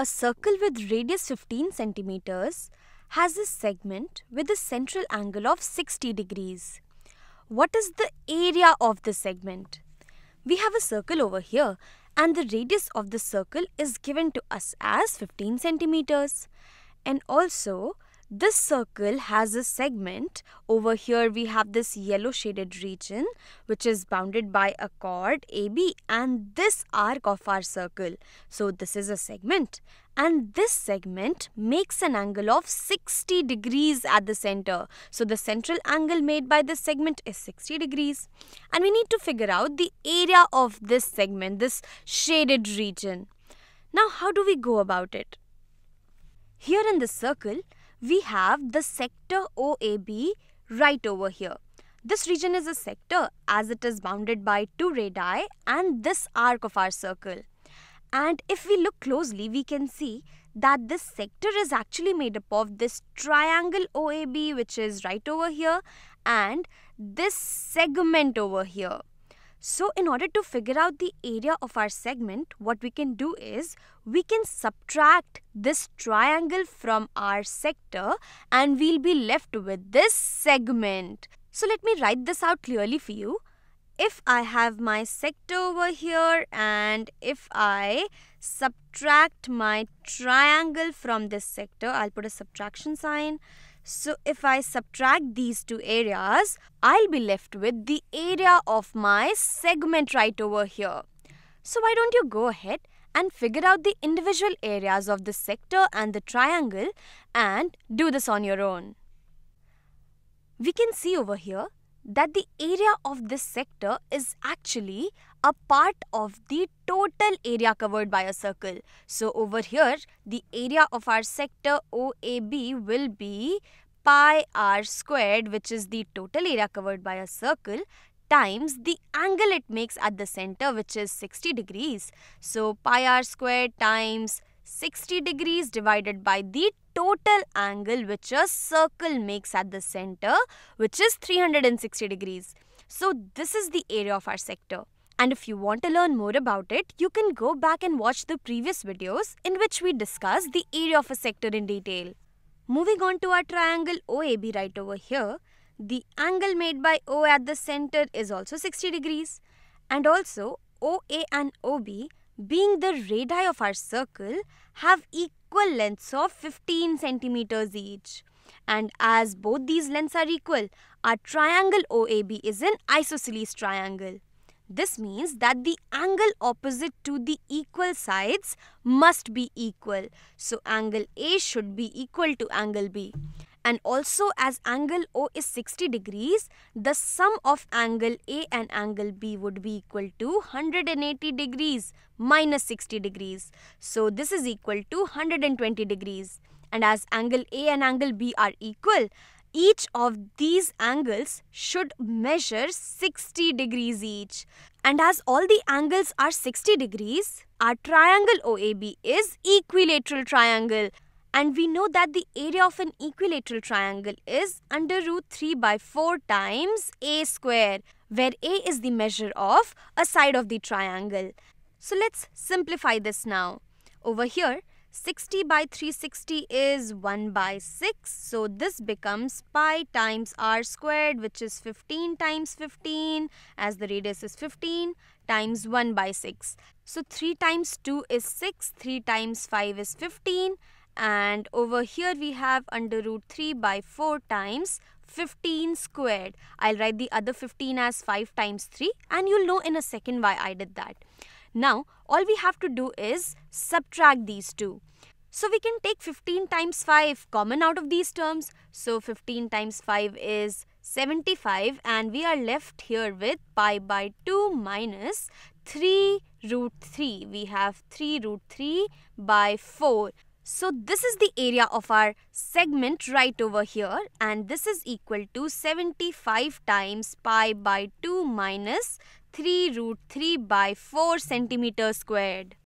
A circle with radius 15 centimeters has a segment with a central angle of 60 degrees. What is the area of the segment? We have a circle over here and the radius of the circle is given to us as 15 centimeters. And also, this circle has a segment. Over here we have this yellow shaded region which is bounded by a chord AB and this arc of our circle. So this is a segment and this segment makes an angle of 60 degrees at the center. So the central angle made by this segment is 60 degrees and we need to figure out the area of this segment, this shaded region. Now how do we go about it? Here in the circle, we have the sector OAB right over here. This region is a sector as it is bounded by two radii and this arc of our circle. And if we look closely, we can see that this sector is actually made up of this triangle OAB which is right over here and this segment over here. So, in order to figure out the area of our segment, what we can do is we can subtract this triangle from our sector and we'll be left with this segment. So, let me write this out clearly for you. If I have my sector over here and if I subtract my triangle from this sector, I'll put a subtraction sign so if I subtract these two areas, I'll be left with the area of my segment right over here. So why don't you go ahead and figure out the individual areas of the sector and the triangle and do this on your own. We can see over here that the area of this sector is actually a part of the total area covered by a circle. So over here, the area of our sector OAB will be pi r squared, which is the total area covered by a circle, times the angle it makes at the center, which is 60 degrees. So pi r squared times 60 degrees divided by the total angle which a circle makes at the center, which is 360 degrees. So this is the area of our sector. And if you want to learn more about it, you can go back and watch the previous videos in which we discuss the area of a sector in detail. Moving on to our triangle OAB right over here, the angle made by O at the center is also 60 degrees. And also, OA and OB, being the radii of our circle, have equal lengths of 15 centimeters each. And as both these lengths are equal, our triangle OAB is an isosceles triangle. This means that the angle opposite to the equal sides must be equal. So angle A should be equal to angle B. And also as angle O is 60 degrees, the sum of angle A and angle B would be equal to 180 degrees minus 60 degrees. So this is equal to 120 degrees. And as angle A and angle B are equal, each of these angles should measure 60 degrees each. And as all the angles are 60 degrees, our triangle OAB is equilateral triangle. And we know that the area of an equilateral triangle is under root 3 by 4 times a square, where a is the measure of a side of the triangle. So let's simplify this now. Over here, 60 by 360 is 1 by 6. So this becomes pi times r squared which is 15 times 15 as the radius is 15 times 1 by 6. So 3 times 2 is 6, 3 times 5 is 15 and over here we have under root 3 by 4 times 15 squared. I'll write the other 15 as 5 times 3 and you'll know in a second why I did that. Now, all we have to do is subtract these two. So we can take 15 times 5 common out of these terms. So 15 times 5 is 75 and we are left here with pi by 2 minus 3 root 3. We have 3 root 3 by 4. So this is the area of our segment right over here and this is equal to 75 times pi by 2 minus 3 root 3 by 4 centimeters squared.